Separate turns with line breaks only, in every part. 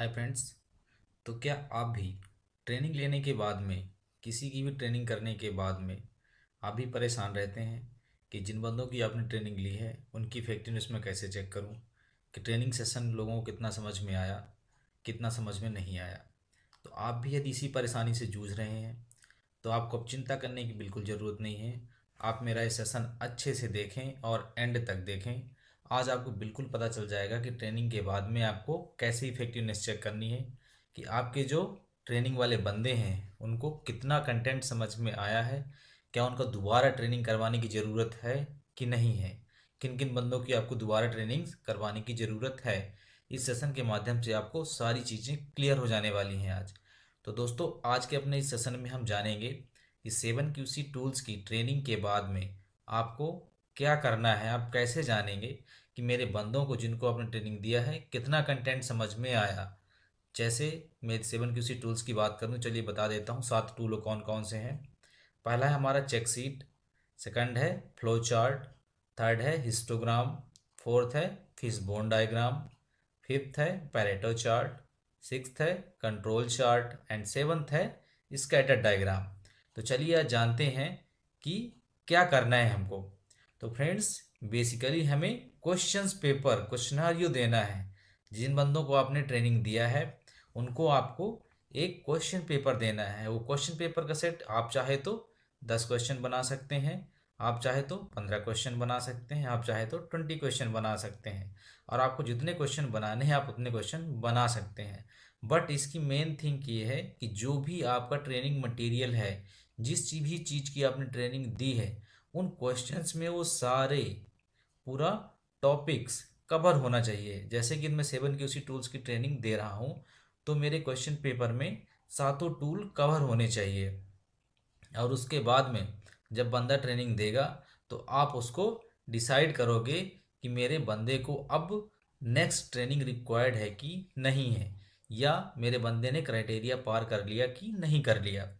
hi friends तो क्या आप भी ट्रेनिंग लेने के बाद में किसी की भी ट्रेनिंग करने के बाद में आप भी परेशान रहते हैं कि जिन बंदों की आपने ट्रेनिंग ली है उनकी इफेक्टिवनेस में कैसे चेक करूं कि ट्रेनिंग सेशन लोगों को कितना समझ में आया कितना समझ में नहीं आया तो आप भी यदि इसी परेशानी से जूझ रहे हैं तो आपको अब चिंता करने की बिल्कुल ज़रूरत नहीं है आप मेरा ये सेशन अच्छे से देखें और एंड तक देखें आज आपको बिल्कुल पता चल जाएगा कि ट्रेनिंग के बाद में आपको कैसे इफेक्टिवनेस चेक करनी है कि आपके जो ट्रेनिंग वाले बंदे हैं उनको कितना कंटेंट समझ में आया है क्या उनका दोबारा ट्रेनिंग करवाने की ज़रूरत है कि नहीं है किन किन बंदों की आपको दोबारा ट्रेनिंग करवाने की ज़रूरत है इस सेशन के माध्यम से आपको सारी चीज़ें क्लियर हो जाने वाली हैं आज तो दोस्तों आज के अपने इस सेशन में हम जानेंगे कि सेवन क्यू टूल्स की ट्रेनिंग के बाद में आपको क्या करना है आप कैसे जानेंगे कि मेरे बंदों को जिनको आपने ट्रेनिंग दिया है कितना कंटेंट समझ में आया जैसे मैं सेवन क्यूसी टूल्स की बात करूँ चलिए बता देता हूँ सात टूल कौन कौन से हैं पहला है हमारा चेकशीट सेकंड है फ्लो चार्ट थर्ड है हिस्टोग्राम फोर्थ है फिस बोन डायग्राम फिफ्थ है पैरेटो चार्ट सिक्स्थ है कंट्रोल चार्ट एंड सेवन्थ है स्कैटर डायग्राम तो चलिए आज जानते हैं कि क्या करना है हमको तो फ्रेंड्स बेसिकली हमें क्वेश्चन पेपर क्वेश्चनारियो देना है जिन बंदों को आपने ट्रेनिंग दिया है उनको आपको एक क्वेश्चन पेपर देना है वो क्वेश्चन पेपर का सेट आप चाहे तो दस क्वेश्चन बना सकते हैं आप चाहे तो पंद्रह क्वेश्चन बना सकते हैं आप चाहे तो ट्वेंटी क्वेश्चन बना सकते हैं और आपको जितने क्वेश्चन बनाने हैं आप उतने क्वेश्चन बना सकते हैं बट इसकी मेन थिंग ये है कि जो भी आपका ट्रेनिंग मटेरियल है जिस भी चीज़ की आपने ट्रेनिंग दी है उन क्वेश्चंस में वो सारे पूरा टॉपिक्स कवर होना चाहिए जैसे कि मैं सेवन की उसी टूल्स की ट्रेनिंग दे रहा हूँ तो मेरे क्वेश्चन पेपर में सातों टूल कवर होने चाहिए और उसके बाद में जब बंदा ट्रेनिंग देगा तो आप उसको डिसाइड करोगे कि मेरे बंदे को अब नेक्स्ट ट्रेनिंग रिक्वायर्ड है कि नहीं है या मेरे बंदे ने क्राइटेरिया पार कर लिया कि नहीं कर लिया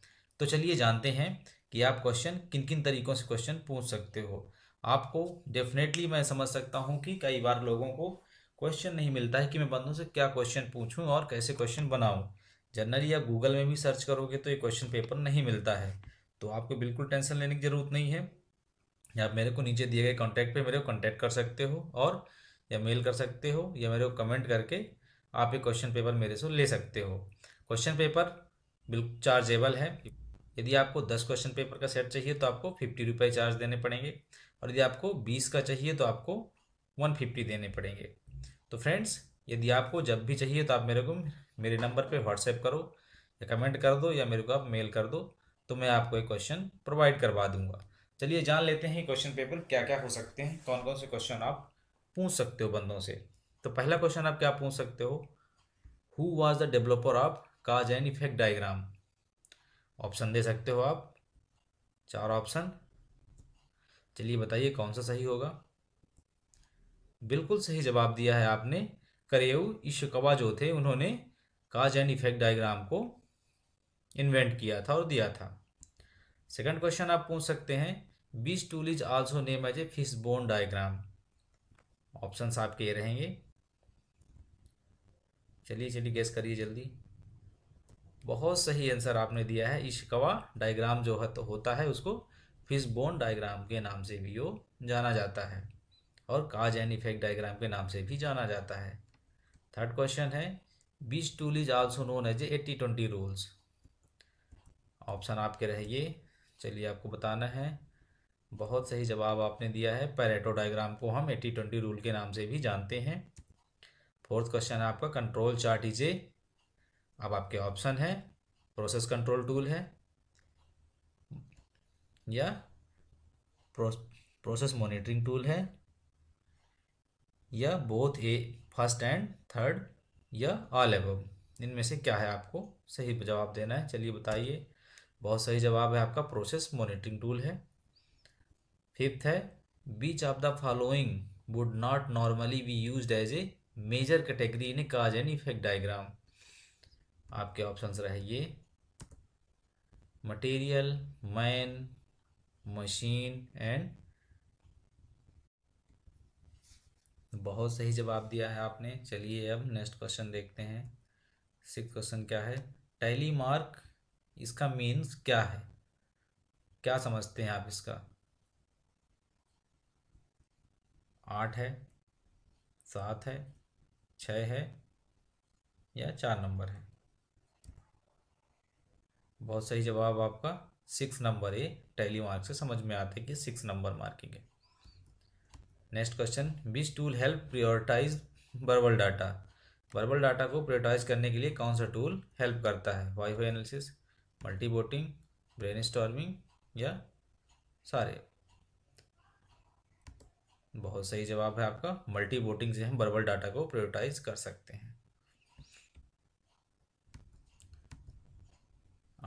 तो चलिए जानते हैं कि आप क्वेश्चन किन किन तरीक़ों से क्वेश्चन पूछ सकते हो आपको डेफिनेटली मैं समझ सकता हूँ कि कई बार लोगों को क्वेश्चन नहीं मिलता है कि मैं बंदों से क्या क्वेश्चन पूछूँ और कैसे क्वेश्चन बनाऊँ जनरली या गूगल में भी सर्च करोगे तो ये क्वेश्चन पेपर नहीं मिलता है तो आपको बिल्कुल टेंशन लेने की ज़रूरत नहीं है या आप मेरे को नीचे दिए गए कॉन्टैक्ट पे मेरे को कॉन्टैक्ट कर सकते हो और या मेल कर सकते हो या मेरे को कमेंट करके आप ये क्वेश्चन पेपर मेरे से ले सकते हो क्वेश्चन पेपर बिल्कुल चार्जेबल है यदि आपको दस क्वेश्चन पेपर का सेट चाहिए तो आपको फिफ्टी रुपये चार्ज देने पड़ेंगे और यदि आपको बीस का चाहिए तो आपको वन फिफ्टी देने पड़ेंगे तो फ्रेंड्स यदि आपको जब भी चाहिए तो आप मेरे को मेरे नंबर पे व्हाट्सएप करो या कमेंट कर दो या मेरे को आप मेल कर दो तो मैं आपको एक क्वेश्चन प्रोवाइड करवा दूंगा चलिए जान लेते हैं क्वेश्चन पेपर क्या क्या हो सकते हैं कौन कौन से क्वेश्चन आप पूछ सकते हो बंदों से तो पहला क्वेश्चन आप क्या पूछ सकते हो who was the developer of cause and effect diagram option दे सकते हो आप चार ऑप्शन चलिए बताइए कौन सा सही होगा बिल्कुल सही जवाब दिया है आपने करेऊ इशोकवा जो थे उन्होंने काज एंड इफेक्ट डायग्राम को इन्वेंट किया था और दिया था सेकंड क्वेश्चन आप पूछ सकते हैं which tool is also name as a fish bone diagram option आपके ये रहेंगे चलिए चलिए गेस करिए जल्दी बहुत सही आंसर आपने दिया है इशकवा डायग्राम जो है तो होता है उसको फिशबोन डायग्राम के नाम से भी वो जाना जाता है और काज एंड इफेक्ट डायग्राम के नाम से भी जाना जाता है थर्ड क्वेश्चन है which tool is also known as eighty twenty rules option आपके रहिए चलिए आपको बताना है बहुत सही जवाब आपने दिया है पैरेटो डायग्राम को हम एट्टी ट्वेंटी रूल के नाम से भी जानते हैं फोर्थ क्वेश्चन है आपका कंट्रोल चार्ट इज ए अब आपके ऑप्शन है प्रोसेस कंट्रोल टूल है या प्रोसेस मॉनिटरिंग टूल है या both a first and third या ऑल एबव इनमें से क्या है आपको सही जवाब देना है चलिए बताइए बहुत सही जवाब है आपका प्रोसेस मॉनिटरिंग टूल है फिफ्थ है which of the following would not normally be use as a major category in a cause and effect diagram आपके ऑप्शंस रहे ये मटेरियल मैन मशीन एंड बहुत सही जवाब दिया है आपने चलिए अब नेक्स्ट क्वेश्चन देखते हैं सिक्स क्वेश्चन क्या है टैली मार्क इसका मीन्स क्या है क्या समझते हैं आप इसका आठ है सात है छ है या चार नंबर है बहुत सही जवाब आपका सिक्स नंबर ये टैली मार्क से समझ में आते हैं कि सिक्स नंबर मार्किंग है next question which tool help prioritize verbal data verbal data को प्रियोरिटाइज करने के लिए कौन सा टूल हेल्प करता है why why analysis multi voting brain storming या सारे बहुत सही जवाब है आपका मल्टी बोटिंग से हम बर्बल डाटा को प्रियोरिटाइज कर सकते हैं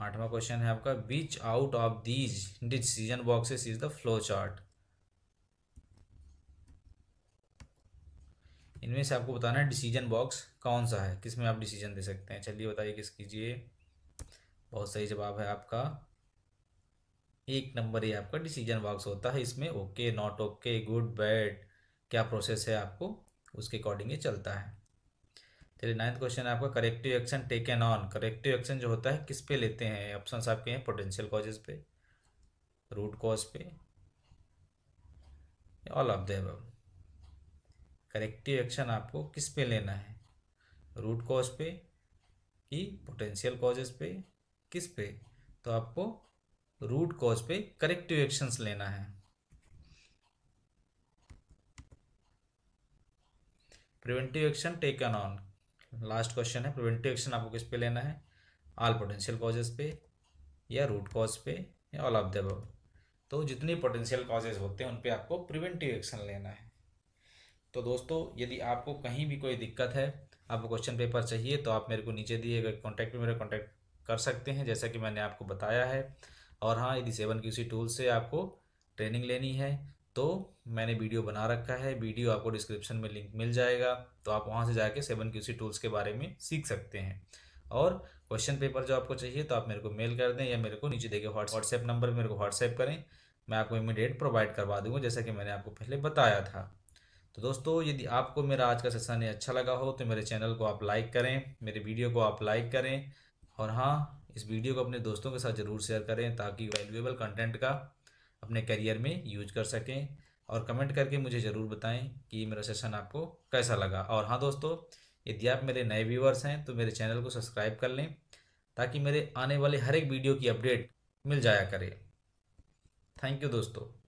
आठवां क्वेश्चन है आपका which out of these decision boxes is the flow chart इनमें से आपको बताना है डिसीजन बॉक्स कौन सा है किसमें आप डिसीजन दे सकते हैं चलिए बताइए किस कीजिए बहुत सही जवाब है आपका एक नंबर ये आपका डिसीजन बॉक्स होता है इसमें okay not okay good bad क्या प्रोसेस है आपको उसके अकॉर्डिंग ये चलता है चलिए नाइन्थ क्वेश्चन आपका corrective action taken on corrective action जो होता है किस पे लेते हैं ऑप्शन आपके हैं पोटेंशियल कॉजेज पे रूट कॉज पे all of the corrective action आपको किस पे लेना है रूट कॉज पे कि पोटेंशियल कॉजेज पे किस पे तो आपको रूट कॉज पे करेक्टिव एक्शंस लेना है preventive action taken on last question है प्रिवेंटिव एक्शन आपको किस पे लेना है ऑल पोटेंशियल कॉजेज पे या रूट कॉज पे या ऑल ऑफ द तो जितने पोटेंशियल कॉजेज होते हैं उन पे आपको प्रिवेंटिव एक्शन लेना है तो दोस्तों यदि आपको कहीं भी कोई दिक्कत है आपको क्वेश्चन पेपर चाहिए तो आप मेरे को नीचे दिए गए कॉन्टैक्ट में मेरा कॉन्टैक्ट कर सकते हैं जैसा कि मैंने आपको बताया है और हाँ यदि सेवन क्यूसी टूल से आपको ट्रेनिंग लेनी है तो मैंने वीडियो बना रखा है वीडियो आपको डिस्क्रिप्शन में लिंक मिल जाएगा तो आप वहाँ से जाके सेवन क्यू टूल्स के बारे में सीख सकते हैं और क्वेश्चन पेपर जो आपको चाहिए तो आप मेरे को मेल कर दें या मेरे को नीचे देखे व्हाट्सएप नंबर मेरे को व्हाट्सएप करें मैं आपको इमीडिएट प्रोवाइड करवा दूंगा जैसा कि मैंने आपको पहले बताया था तो दोस्तों यदि आपको मेरा आज का सेशन अच्छा लगा हो तो मेरे चैनल को आप लाइक करें मेरे वीडियो को आप लाइक करें और हाँ इस वीडियो को अपने दोस्तों के साथ ज़रूर शेयर करें ताकि वैल्यूएबल कंटेंट का अपने करियर में यूज कर सकें और कमेंट करके मुझे ज़रूर बताएं कि ये मेरा सेशन आपको कैसा लगा और हाँ दोस्तों यदि आप मेरे नए व्यूवर्स हैं तो मेरे चैनल को सब्सक्राइब कर लें ताकि मेरे आने वाले हर एक वीडियो की अपडेट मिल जाया करे थैंक यू दोस्तों